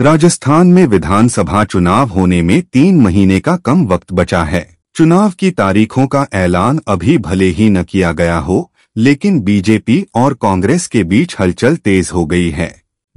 राजस्थान में विधानसभा चुनाव होने में तीन महीने का कम वक्त बचा है चुनाव की तारीखों का ऐलान अभी भले ही न किया गया हो लेकिन बीजेपी और कांग्रेस के बीच हलचल तेज हो गई है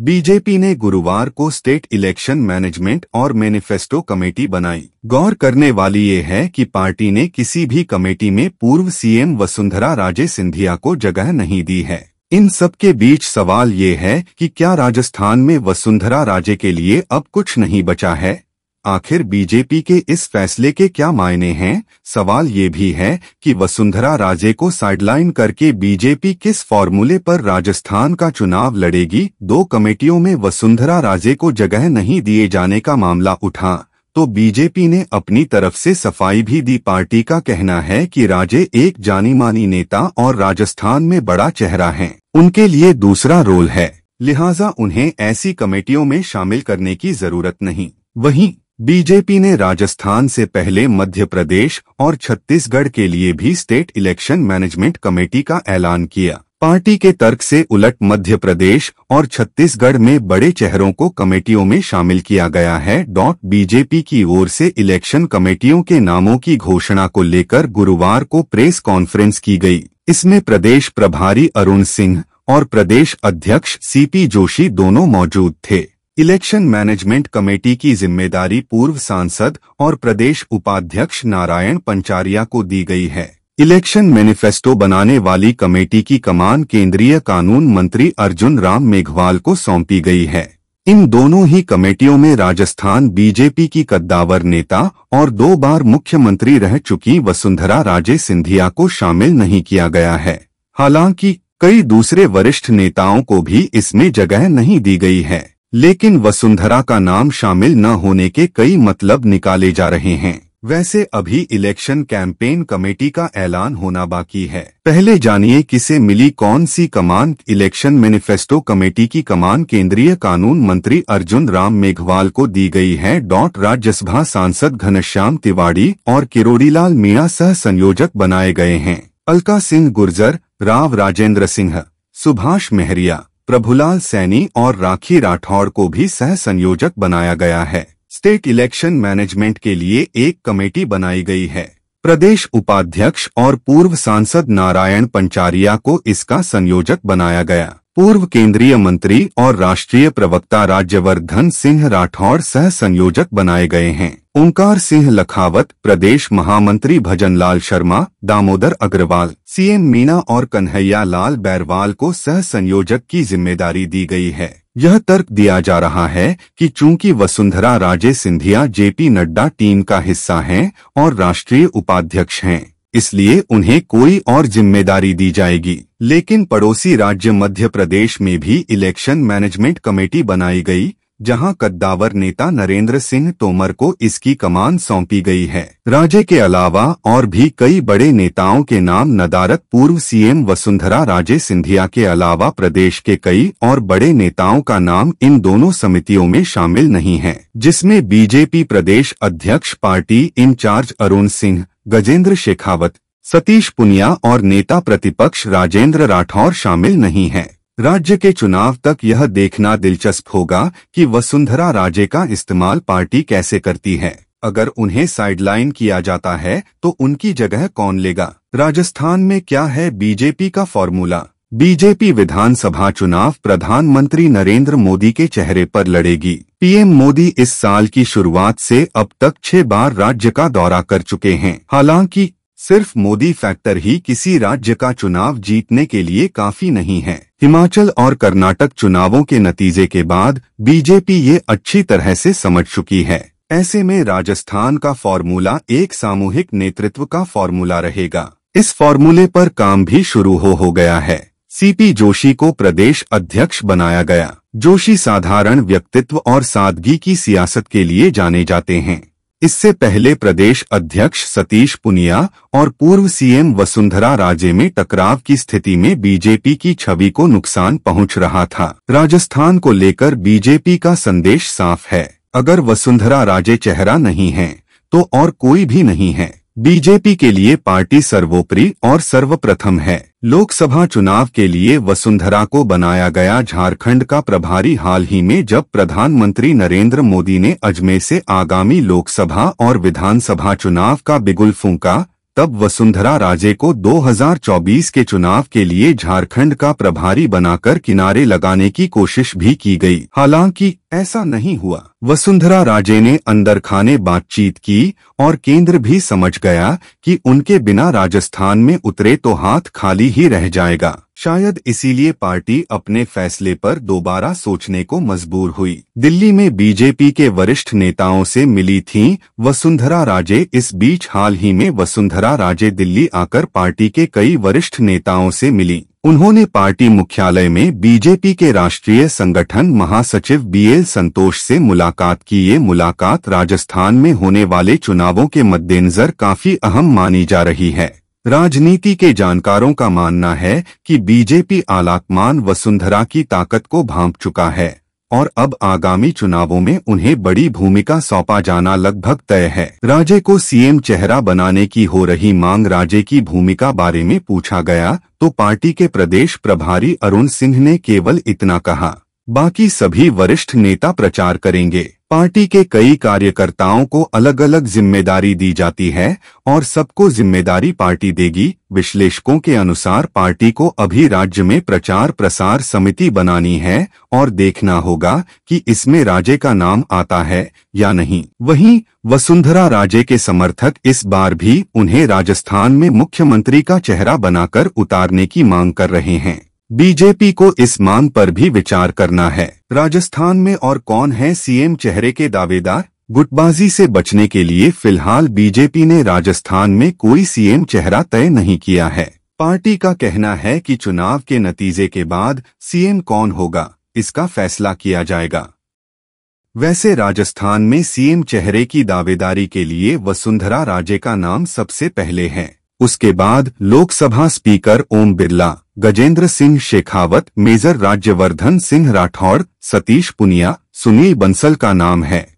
बीजेपी ने गुरुवार को स्टेट इलेक्शन मैनेजमेंट और मैनिफेस्टो कमेटी बनाई गौर करने वाली ये है कि पार्टी ने किसी भी कमेटी में पूर्व सीएम वसुंधरा राजे सिंधिया को जगह नहीं दी है इन सब के बीच सवाल ये है कि क्या राजस्थान में वसुंधरा राजे के लिए अब कुछ नहीं बचा है आखिर बीजेपी के इस फैसले के क्या मायने हैं सवाल ये भी है कि वसुंधरा राजे को साइडलाइन करके बीजेपी किस फॉर्मूले पर राजस्थान का चुनाव लड़ेगी दो कमेटियों में वसुंधरा राजे को जगह नहीं दिए जाने का मामला उठा तो बीजेपी ने अपनी तरफ से सफाई भी दी पार्टी का कहना है कि राजे एक जानी मानी नेता और राजस्थान में बड़ा चेहरा है उनके लिए दूसरा रोल है लिहाजा उन्हें ऐसी कमेटियों में शामिल करने की जरूरत नहीं वहीं बीजेपी ने राजस्थान से पहले मध्य प्रदेश और छत्तीसगढ़ के लिए भी स्टेट इलेक्शन मैनेजमेंट कमेटी का ऐलान किया पार्टी के तर्क से उलट मध्य प्रदेश और छत्तीसगढ़ में बड़े चेहरों को कमेटियों में शामिल किया गया है डॉट बीजेपी की ओर से इलेक्शन कमेटियों के नामों की घोषणा को लेकर गुरुवार को प्रेस कॉन्फ्रेंस की गई इसमें प्रदेश प्रभारी अरुण सिंह और प्रदेश अध्यक्ष सीपी जोशी दोनों मौजूद थे इलेक्शन मैनेजमेंट कमेटी की जिम्मेदारी पूर्व सांसद और प्रदेश उपाध्यक्ष नारायण पंचारिया को दी गई है इलेक्शन मैनिफेस्टो बनाने वाली कमेटी की कमान केंद्रीय कानून मंत्री अर्जुन राम मेघवाल को सौंपी गई है इन दोनों ही कमेटियों में राजस्थान बीजेपी की कद्दावर नेता और दो बार मुख्यमंत्री रह चुकी वसुंधरा राजे सिंधिया को शामिल नहीं किया गया है हालांकि कई दूसरे वरिष्ठ नेताओं को भी इसमें जगह नहीं दी गई है लेकिन वसुंधरा का नाम शामिल न होने के कई मतलब निकाले जा रहे हैं वैसे अभी इलेक्शन कैंपेन कमेटी का ऐलान होना बाकी है पहले जानिए किसे मिली कौन सी कमान इलेक्शन मैनिफेस्टो कमेटी की कमान केंद्रीय कानून मंत्री अर्जुन राम मेघवाल को दी गई है डॉट राज्यसभा सांसद घनश्याम तिवाड़ी और किरोड़ीलाल मीणा सह संयोजक बनाए गए हैं अलका सिंह गुर्जर राव राजेंद्र सिंह सुभाष मेहरिया प्रभुलाल सैनी और राखी राठौड़ को भी सह संयोजक बनाया गया है स्टेट इलेक्शन मैनेजमेंट के लिए एक कमेटी बनाई गई है प्रदेश उपाध्यक्ष और पूर्व सांसद नारायण पंचारिया को इसका संयोजक बनाया गया पूर्व केंद्रीय मंत्री और राष्ट्रीय प्रवक्ता राज्यवर्धन सिंह राठौड़ सह संयोजक बनाए गए हैं ओंकार सिंह लखावत प्रदेश महामंत्री भजनलाल शर्मा दामोदर अग्रवाल सीएम मीना और कन्हैया लाल बैरवाल को सह संयोजक की जिम्मेदारी दी गई है यह तर्क दिया जा रहा है कि चूंकि वसुंधरा राजे सिंधिया जेपी नड्डा टीम का हिस्सा हैं और राष्ट्रीय उपाध्यक्ष हैं इसलिए उन्हें कोई और जिम्मेदारी दी जाएगी लेकिन पड़ोसी राज्य मध्य प्रदेश में भी इलेक्शन मैनेजमेंट कमेटी बनाई गई जहां कद्दावर नेता नरेंद्र सिंह तोमर को इसकी कमान सौंपी गई है राज्य के अलावा और भी कई बड़े नेताओं के नाम नदारत पूर्व सीएम वसुंधरा राजे सिंधिया के अलावा प्रदेश के कई और बड़े नेताओं का नाम इन दोनों समितियों में शामिल नहीं है जिसमें बीजेपी प्रदेश अध्यक्ष पार्टी इंचार्ज अरुण सिंह गजेंद्र शेखावत सतीश पुनिया और नेता प्रतिपक्ष राजेंद्र राठौर शामिल नहीं हैं। राज्य के चुनाव तक यह देखना दिलचस्प होगा कि वसुंधरा राजे का इस्तेमाल पार्टी कैसे करती है अगर उन्हें साइडलाइन किया जाता है तो उनकी जगह कौन लेगा राजस्थान में क्या है बीजेपी का फॉर्मूला बीजेपी विधानसभा चुनाव प्रधानमंत्री नरेंद्र मोदी के चेहरे पर लड़ेगी पीएम मोदी इस साल की शुरुआत से अब तक छह बार राज्य का दौरा कर चुके हैं हालांकि सिर्फ मोदी फैक्टर ही किसी राज्य का चुनाव जीतने के लिए काफी नहीं है हिमाचल और कर्नाटक चुनावों के नतीजे के बाद बीजेपी ये अच्छी तरह से समझ चुकी है ऐसे में राजस्थान का फॉर्मूला एक सामूहिक नेतृत्व का फॉर्मूला रहेगा इस फॉर्मूले पर काम भी शुरू हो हो गया है सीपी जोशी को प्रदेश अध्यक्ष बनाया गया जोशी साधारण व्यक्तित्व और सादगी की सियासत के लिए जाने जाते हैं इससे पहले प्रदेश अध्यक्ष सतीश पुनिया और पूर्व सीएम वसुंधरा राजे में टकराव की स्थिति में बीजेपी की छवि को नुकसान पहुंच रहा था राजस्थान को लेकर बीजेपी का संदेश साफ है अगर वसुंधरा राजे चेहरा नहीं है तो और कोई भी नहीं है बीजेपी के लिए पार्टी सर्वोपरि और सर्वप्रथम है लोकसभा चुनाव के लिए वसुंधरा को बनाया गया झारखंड का प्रभारी हाल ही में जब प्रधानमंत्री नरेंद्र मोदी ने अजमेर से आगामी लोकसभा और विधानसभा चुनाव का बिगुल फूंका तब वसुंधरा राजे को 2024 के चुनाव के लिए झारखंड का प्रभारी बनाकर किनारे लगाने की कोशिश भी की गई हालांकि ऐसा नहीं हुआ वसुंधरा राजे ने अंदर खाने बातचीत की और केंद्र भी समझ गया कि उनके बिना राजस्थान में उतरे तो हाथ खाली ही रह जाएगा शायद इसीलिए पार्टी अपने फैसले पर दोबारा सोचने को मजबूर हुई दिल्ली में बीजेपी के वरिष्ठ नेताओं से मिली थीं वसुंधरा राजे इस बीच हाल ही में वसुंधरा राजे दिल्ली आकर पार्टी के कई वरिष्ठ नेताओं से मिली उन्होंने पार्टी मुख्यालय में बीजेपी के राष्ट्रीय संगठन महासचिव बीएल संतोष से मुलाकात की ये मुलाकात राजस्थान में होने वाले चुनावों के मद्देनजर काफी अहम मानी जा रही है राजनीति के जानकारों का मानना है कि बीजेपी आलाकमान वसुंधरा की ताकत को भांप चुका है और अब आगामी चुनावों में उन्हें बड़ी भूमिका सौंपा जाना लगभग तय है राजे को सीएम चेहरा बनाने की हो रही मांग राजे की भूमिका बारे में पूछा गया तो पार्टी के प्रदेश प्रभारी अरुण सिंह ने केवल इतना कहा बाकी सभी वरिष्ठ नेता प्रचार करेंगे पार्टी के कई कार्यकर्ताओं को अलग अलग जिम्मेदारी दी जाती है और सबको जिम्मेदारी पार्टी देगी विश्लेषकों के अनुसार पार्टी को अभी राज्य में प्रचार प्रसार समिति बनानी है और देखना होगा कि इसमें राजे का नाम आता है या नहीं वहीं वसुंधरा राजे के समर्थक इस बार भी उन्हें राजस्थान में मुख्यमंत्री का चेहरा बनाकर उतारने की मांग कर रहे हैं बीजेपी को इस मांग पर भी विचार करना है राजस्थान में और कौन है सीएम चेहरे के दावेदार गुटबाजी से बचने के लिए फिलहाल बीजेपी ने राजस्थान में कोई सीएम चेहरा तय नहीं किया है पार्टी का कहना है कि चुनाव के नतीजे के बाद सीएम कौन होगा इसका फैसला किया जाएगा वैसे राजस्थान में सीएम चेहरे की दावेदारी के लिए वसुंधरा राजे का नाम सबसे पहले है उसके बाद लोकसभा स्पीकर ओम बिरला गजेंद्र सिंह शेखावत मेजर राज्यवर्धन सिंह राठौड़ सतीश पुनिया सुनील बंसल का नाम है